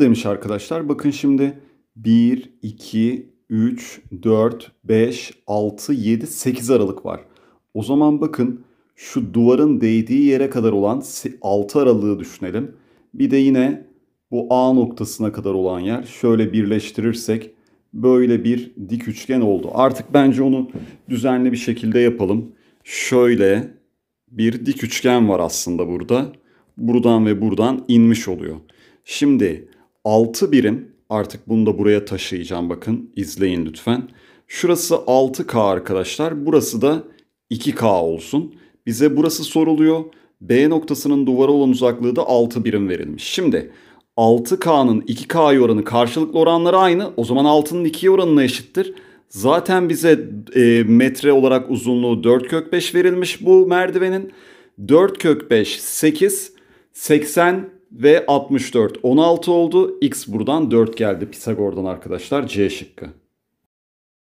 demiş arkadaşlar. Bakın şimdi 1, 2, 3, 4, 5, 6, 7, 8 aralık var. O zaman bakın şu duvarın değdiği yere kadar olan 6 aralığı düşünelim. Bir de yine bu A noktasına kadar olan yer şöyle birleştirirsek böyle bir dik üçgen oldu. Artık bence onu düzenli bir şekilde yapalım. Şöyle bir dik üçgen var aslında burada. Buradan ve buradan inmiş oluyor. Şimdi 6 birim artık bunu da buraya taşıyacağım bakın izleyin lütfen. Şurası 6K arkadaşlar burası da 2K olsun. Bize burası soruluyor. B noktasının duvara olan uzaklığı da 6 birim verilmiş. Şimdi 6K'nın 2 k oranı karşılıklı oranları aynı. O zaman 6'nın 2'ye oranına eşittir. Zaten bize e, metre olarak uzunluğu 4 kök 5 verilmiş bu merdivenin. 4 kök 5 8 80 ve 64 16 oldu. X buradan 4 geldi Pisagor'dan arkadaşlar C şıkkı.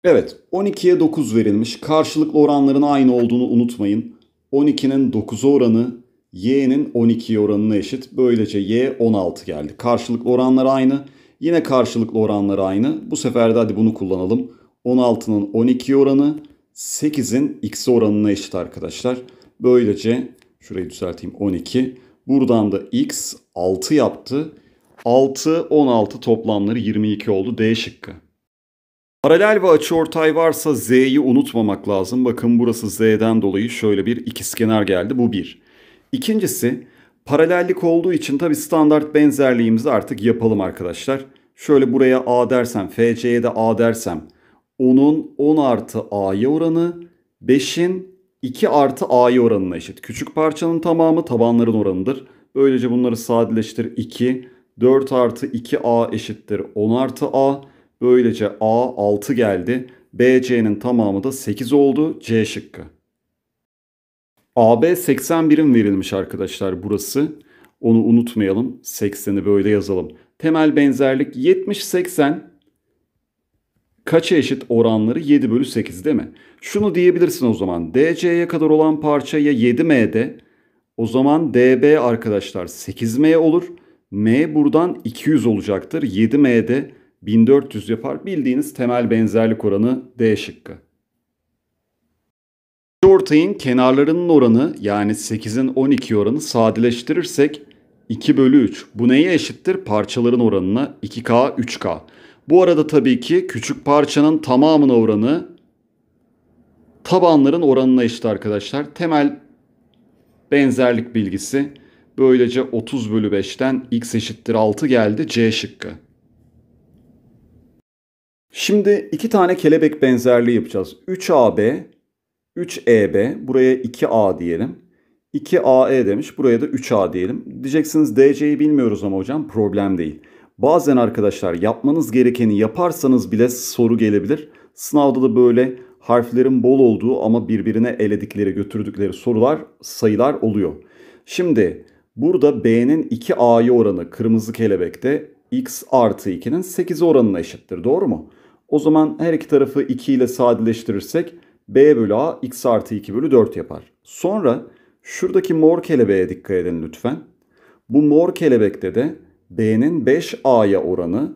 Evet 12'ye 9 verilmiş. Karşılıklı oranların aynı olduğunu unutmayın. 12'nin 9 oranı y'nin 12 oranına eşit. Böylece y 16 geldi. Karşılıklı oranlar aynı. Yine karşılıklı oranları aynı. Bu sefer de hadi bunu kullanalım. 16'nın 12 oranı 8'in x oranına eşit arkadaşlar. Böylece şurayı düzelteyim 12. Buradan da x 6 yaptı. 6, 16 toplamları 22 oldu. D şıkkı. Paralel ve açıortay varsa z'yi unutmamak lazım. Bakın burası z'den dolayı şöyle bir ikizkenar geldi. Bu bir. İkincisi paralellik olduğu için tabi standart benzerliğimizi artık yapalım arkadaşlar. Şöyle buraya a dersem, fc'ye de a dersem. onun 10 artı a'ya oranı, 5'in 2 artı a'yı oranına eşit. Küçük parçanın tamamı tabanların oranıdır. Böylece bunları sadeleştir 2. 4 artı 2a eşittir 10 artı a. Böylece a 6 geldi. BC'nin tamamı da 8 oldu. C şıkkı. AB 80 birim verilmiş arkadaşlar burası. Onu unutmayalım. 80'i böyle yazalım. Temel benzerlik 70-80 kaça eşit oranları 7 bölü 8 değil mi? Şunu diyebilirsin o zaman. DC'ye kadar olan parça parçaya 7M'de o zaman DB arkadaşlar 8M olur. M buradan 200 olacaktır. 7M'de 1400 yapar. Bildiğiniz temel benzerlik oranı D şıkkı. Ortayın kenarlarının oranı yani 8'in 12 oranı sadeleştirirsek 2 bölü 3. Bu neye eşittir? Parçaların oranına 2K 3K. Bu arada tabii ki küçük parçanın tamamına oranı tabanların oranına işte arkadaşlar. Temel benzerlik bilgisi. Böylece 30 bölü 5'ten x eşittir 6 geldi C şıkkı. Şimdi iki tane kelebek benzerliği yapacağız. 3AB, 3EB, buraya 2A diyelim. 2AE demiş, buraya da 3A diyelim. Diyeceksiniz DC'yi bilmiyoruz ama hocam problem değil. Bazen arkadaşlar yapmanız gerekeni yaparsanız bile soru gelebilir. Sınavda da böyle harflerin bol olduğu ama birbirine eledikleri götürdükleri sorular sayılar oluyor. Şimdi burada B'nin 2A'yı oranı kırmızı kelebekte X artı 2'nin 8 oranına eşittir doğru mu? O zaman her iki tarafı 2 ile sadeleştirirsek B bölü A X artı 2 bölü 4 yapar. Sonra şuradaki mor kelebeğe dikkat edin lütfen. Bu mor kelebekte de B'nin 5A'ya oranı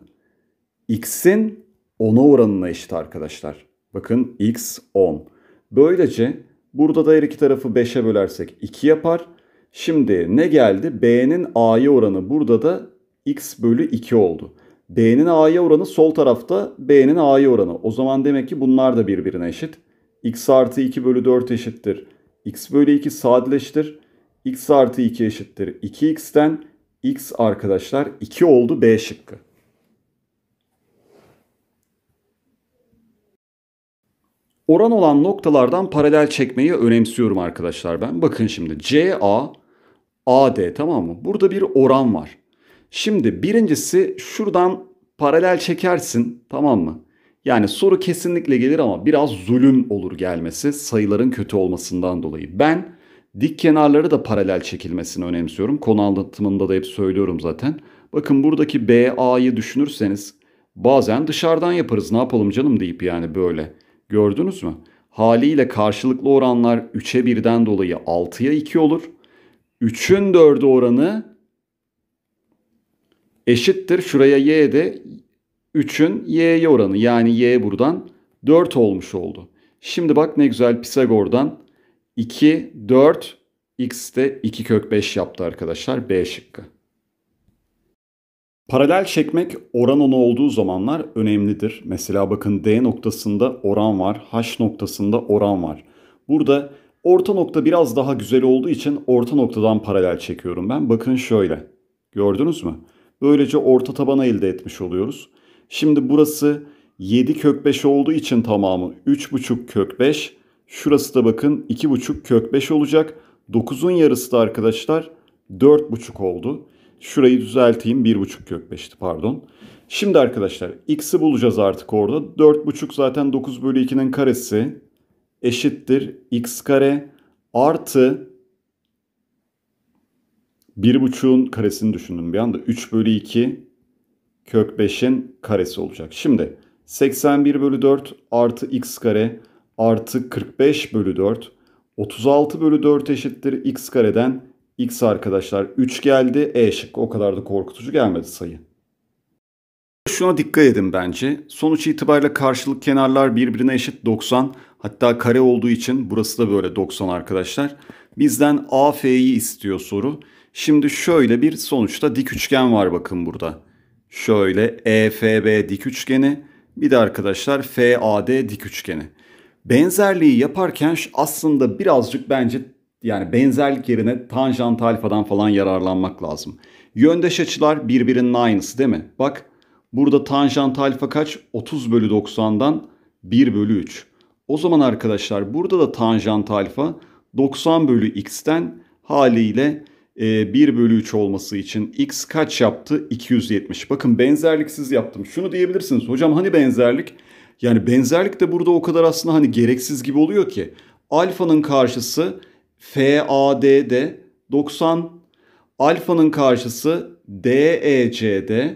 X'in 10'a oranına eşit arkadaşlar. Bakın X 10. Böylece burada da her iki tarafı 5'e bölersek 2 yapar. Şimdi ne geldi? B'nin A'ya oranı burada da X bölü 2 oldu. B'nin A'ya oranı sol tarafta B'nin A'ya oranı. O zaman demek ki bunlar da birbirine eşit. X artı 2 bölü 4 eşittir. X bölü 2 sadeleştir. X artı 2 eşittir. 2X'ten X arkadaşlar 2 oldu B şıkkı. Oran olan noktalardan paralel çekmeyi önemsiyorum arkadaşlar ben. Bakın şimdi CA AD tamam mı? Burada bir oran var. Şimdi birincisi şuradan paralel çekersin tamam mı? Yani soru kesinlikle gelir ama biraz zulüm olur gelmesi sayıların kötü olmasından dolayı. Ben Dik kenarları da paralel çekilmesini önemsiyorum. Konu anlatımında da hep söylüyorum zaten. Bakın buradaki BA'yı düşünürseniz bazen dışarıdan yaparız ne yapalım canım deyip yani böyle. Gördünüz mü? Haliyle karşılıklı oranlar 3'e 1'den dolayı 6'ya 2 olur. 3'ün 4'ü oranı eşittir. Şuraya y de 3'ün y'ye oranı yani y buradan 4 olmuş oldu. Şimdi bak ne güzel Pisagor'dan 2, 4, x de 2 kök 5 yaptı arkadaşlar B şıkkı. Paralel çekmek oran onu olduğu zamanlar önemlidir. Mesela bakın D noktasında oran var, H noktasında oran var. Burada orta nokta biraz daha güzel olduğu için orta noktadan paralel çekiyorum ben. Bakın şöyle. Gördünüz mü? Böylece orta tabana elde etmiş oluyoruz. Şimdi burası 7 kök 5 olduğu için tamamı 3,5 kök 5. Şurası da bakın 2,5 kök 5 olacak. 9'un yarısı da arkadaşlar 4,5 oldu. Şurayı düzelteyim 1,5 kök 5'ti pardon. Şimdi arkadaşlar x'i bulacağız artık orada. 4,5 zaten 9 bölü 2'nin karesi eşittir x kare artı 1,5'un karesini düşündüm bir anda. 3 bölü 2 kök 5'in karesi olacak. Şimdi 81 bölü 4 artı x kare artı 45 bölü 4 36 bölü 4 eşittir x kareden x arkadaşlar 3 geldi. E şıkkı o kadar da korkutucu gelmedi sayı. Şuna dikkat edin bence. Sonuç itibariyle karşılık kenarlar birbirine eşit 90. Hatta kare olduğu için burası da böyle 90 arkadaşlar. Bizden AF'yi istiyor soru. Şimdi şöyle bir sonuçta dik üçgen var bakın burada. Şöyle EFB dik üçgeni bir de arkadaşlar FAD dik üçgeni benzerliği yaparken aslında birazcık bence yani benzerlik yerine tanjant alfadan falan yararlanmak lazım. Yöndeş açılar birbirinin aynısı değil mi? Bak burada tanjant alfa kaç? 30 bölü 90'dan 1 bölü 3. O zaman arkadaşlar burada da tanjant alfa 90 bölü x'ten haliyle 1 e, bölü 3 olması için x kaç yaptı? 270. Bakın benzerliksiz yaptım. Şunu diyebilirsiniz. Hocam hani benzerlik? Yani benzerlik de burada o kadar aslında hani gereksiz gibi oluyor ki. Alfa'nın karşısı FADD 90, alfa'nın karşısı e DECD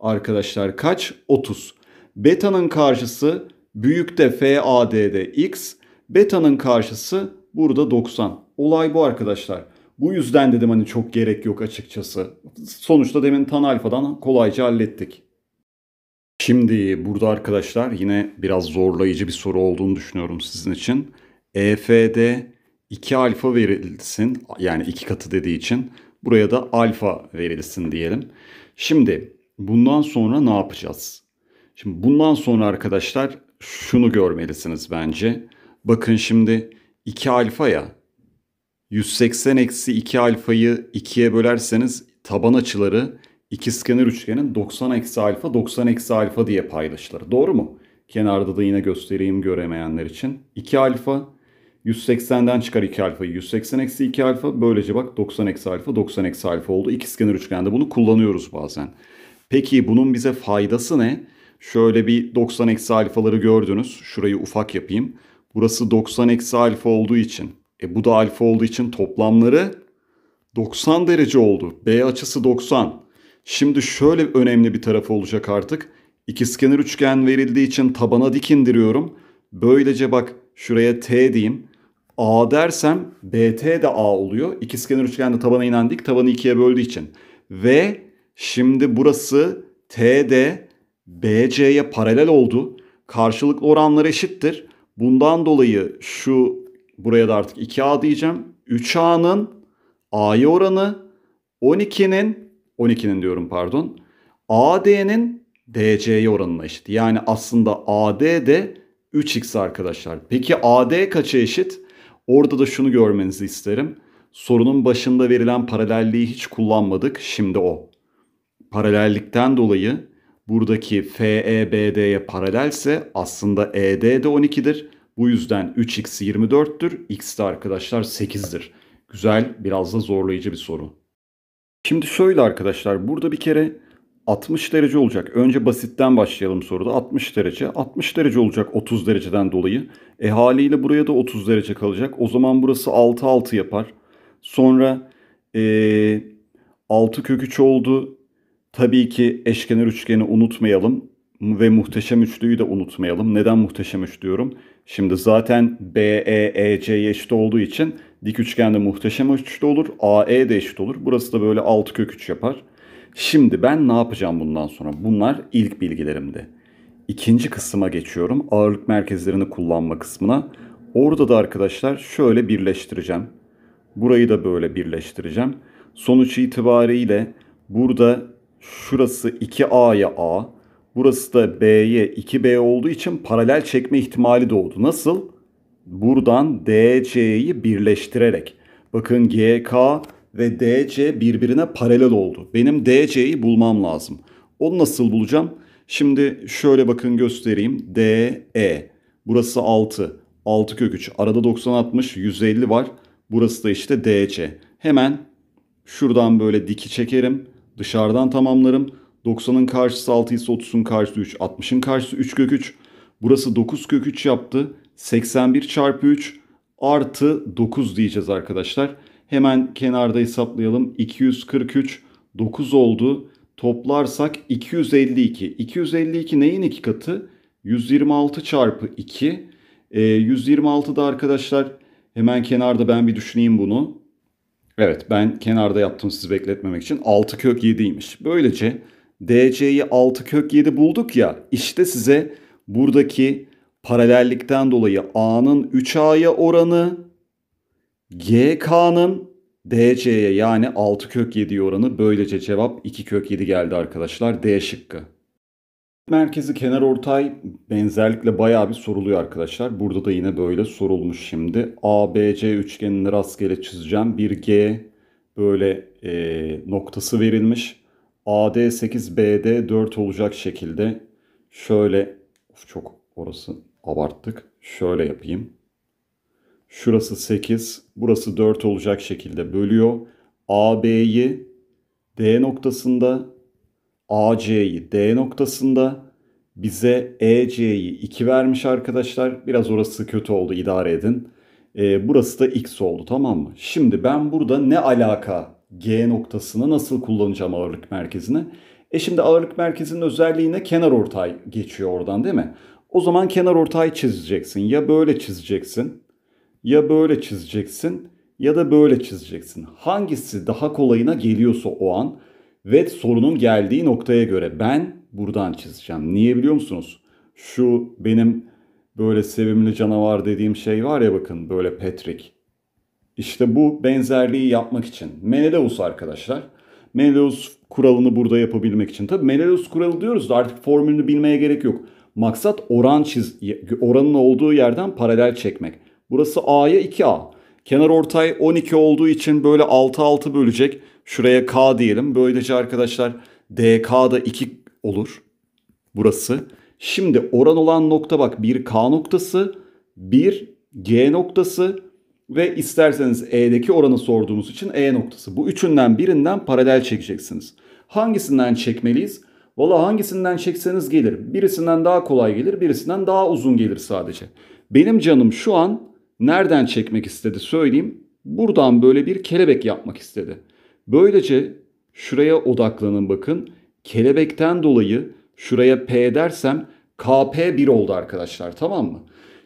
arkadaşlar kaç? 30. Beta'nın karşısı büyükte FAD'de x, beta'nın karşısı burada 90. Olay bu arkadaşlar. Bu yüzden dedim hani çok gerek yok açıkçası. Sonuçta demin tan alfadan kolayca hallettik. Şimdi burada arkadaşlar yine biraz zorlayıcı bir soru olduğunu düşünüyorum sizin için. EFD 2 alfa verilsin yani 2 katı dediği için buraya da alfa verilsin diyelim. Şimdi bundan sonra ne yapacağız? Şimdi bundan sonra arkadaşlar şunu görmelisiniz bence. Bakın şimdi 2 alfa ya 180 eksi 2 alfayı 2'ye bölerseniz taban açıları iki skener üçgenin 90 eksi alfa 90 eksi alfa diye paylaşılır. Doğru mu? Kenarda da yine göstereyim göremeyenler için. 2 alfa 180'den çıkar 2 alfa 180 eksi 2 alfa. Böylece bak 90 eksi alfa 90 eksi alfa oldu. İki skener üçgende bunu kullanıyoruz bazen. Peki bunun bize faydası ne? Şöyle bir 90 eksi alfaları gördünüz. Şurayı ufak yapayım. Burası 90 eksi alfa olduğu için. E bu da alfa olduğu için toplamları 90 derece oldu. B açısı 90. Şimdi şöyle önemli bir tarafı olacak artık. İki skener üçgen verildiği için tabana dik indiriyorum. Böylece bak şuraya T diyeyim. A dersem BT de A oluyor. İki skener üçgen de tabana inen dik. Tabanı ikiye böldüğü için. Ve şimdi burası TD BC'ye paralel oldu. Karşılıklı oranlar eşittir. Bundan dolayı şu buraya da artık 2A diyeceğim. 3A'nın A'ya oranı 12'nin 12'nin diyorum pardon. AD'nin DC'ye oranına eşit. Yani aslında AD de 3x arkadaşlar. Peki AD kaça eşit? Orada da şunu görmenizi isterim. Sorunun başında verilen paralelliği hiç kullanmadık. Şimdi o. Paralellikten dolayı buradaki FEBD'ye paralelse aslında ED de 12'dir. Bu yüzden 3x 24'tür. X de arkadaşlar 8'dir. Güzel, biraz da zorlayıcı bir soru. Şimdi şöyle arkadaşlar burada bir kere 60 derece olacak. Önce basitten başlayalım soruda. 60 derece. 60 derece olacak 30 dereceden dolayı. E haliyle buraya da 30 derece kalacak. O zaman burası 6 6 yapar. Sonra e, 6 kök 3 oldu. Tabii ki eşkenar üçgeni unutmayalım. Ve muhteşem üçlüyü de unutmayalım. Neden muhteşem üç diyorum? Şimdi zaten BE, EC'ye eşit olduğu için Dik üçgen de muhteşem eşit olur. AE de eşit olur. Burası da böyle 6 kök 3 yapar. Şimdi ben ne yapacağım bundan sonra? Bunlar ilk bilgilerimdi. İkinci kısma geçiyorum. Ağırlık merkezlerini kullanma kısmına. Orada da arkadaşlar şöyle birleştireceğim. Burayı da böyle birleştireceğim. Sonuç itibariyle burada şurası 2A'ya A, burası da B'ye 2B olduğu için paralel çekme ihtimali doğdu. Nasıl? Buradan DC'yi birleştirerek. Bakın GK ve DC birbirine paralel oldu. Benim DC'yi bulmam lazım. Onu nasıl bulacağım? Şimdi şöyle bakın göstereyim. DE. Burası 6. 6 kök 3. Arada 90 60 150 var. Burası da işte DC. Hemen şuradan böyle diki çekerim. Dışarıdan tamamlarım. 90'ın karşısı 6 ise 30'un karşısı 3. 60'ın karşısı 3 kök 3. Burası 9 kök 3 yaptı. 81 çarpı 3 artı 9 diyeceğiz arkadaşlar. Hemen kenarda hesaplayalım. 243 9 oldu. Toplarsak 252. 252 neyin iki katı? 126 çarpı 2. E, 126 da arkadaşlar hemen kenarda ben bir düşüneyim bunu. Evet ben kenarda yaptım sizi bekletmemek için. 6 kök 7'ymiş. Böylece DC'yi 6 kök 7 bulduk ya. İşte size buradaki paralellikten dolayı A'nın 3A'ya oranı GK'nın DC'ye yani 6 kök 7 oranı böylece cevap 2 kök 7 geldi arkadaşlar D şıkkı. Merkezi kenar ortay benzerlikle bayağı bir soruluyor arkadaşlar. Burada da yine böyle sorulmuş şimdi. ABC üçgenini rastgele çizeceğim. Bir G böyle e, noktası verilmiş. AD 8 BD 4 olacak şekilde şöyle of çok orası abarttık. Şöyle yapayım. Şurası 8, burası 4 olacak şekilde bölüyor. AB'yi D noktasında, AC'yi D noktasında, bize EC'yi 2 vermiş arkadaşlar. Biraz orası kötü oldu idare edin. E, burası da X oldu tamam mı? Şimdi ben burada ne alaka G noktasını nasıl kullanacağım ağırlık merkezine? E şimdi ağırlık merkezinin özelliğine kenar ortay geçiyor oradan değil mi? O zaman kenar ortay çizeceksin. Ya böyle çizeceksin, ya böyle çizeceksin, ya da böyle çizeceksin. Hangisi daha kolayına geliyorsa o an ve sorunun geldiği noktaya göre ben buradan çizeceğim. Niye biliyor musunuz? Şu benim böyle sevimli canavar dediğim şey var ya bakın böyle Patrick. İşte bu benzerliği yapmak için. Menelaus arkadaşlar. Menelaus kuralını burada yapabilmek için. Tabi Menelaus kuralı diyoruz da artık formülünü bilmeye gerek yok. Maksat oran çiz oranın olduğu yerden paralel çekmek. Burası A'ya 2A. Kenar ortay 12 olduğu için böyle 6 6 bölecek. Şuraya K diyelim. Böylece arkadaşlar DK da 2 olur. Burası. Şimdi oran olan nokta bak 1K noktası, 1G noktası ve isterseniz E'deki oranı sorduğumuz için E noktası. Bu üçünden birinden paralel çekeceksiniz. Hangisinden çekmeliyiz? Valla hangisinden çekseniz gelir. Birisinden daha kolay gelir, birisinden daha uzun gelir sadece. Benim canım şu an nereden çekmek istedi söyleyeyim. Buradan böyle bir kelebek yapmak istedi. Böylece şuraya odaklanın bakın. Kelebekten dolayı şuraya P dersem KP1 oldu arkadaşlar tamam mı?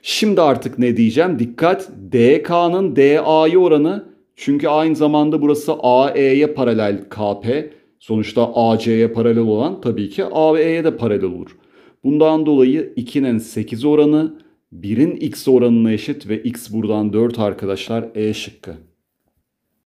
Şimdi artık ne diyeceğim? Dikkat DK'nın DA'yı oranı çünkü aynı zamanda burası AE'ye paralel KP. Sonuçta AC'ye paralel olan tabii ki A de paralel olur. Bundan dolayı 2'nin 8 oranı 1'in x oranına eşit ve x buradan 4 arkadaşlar E şıkkı.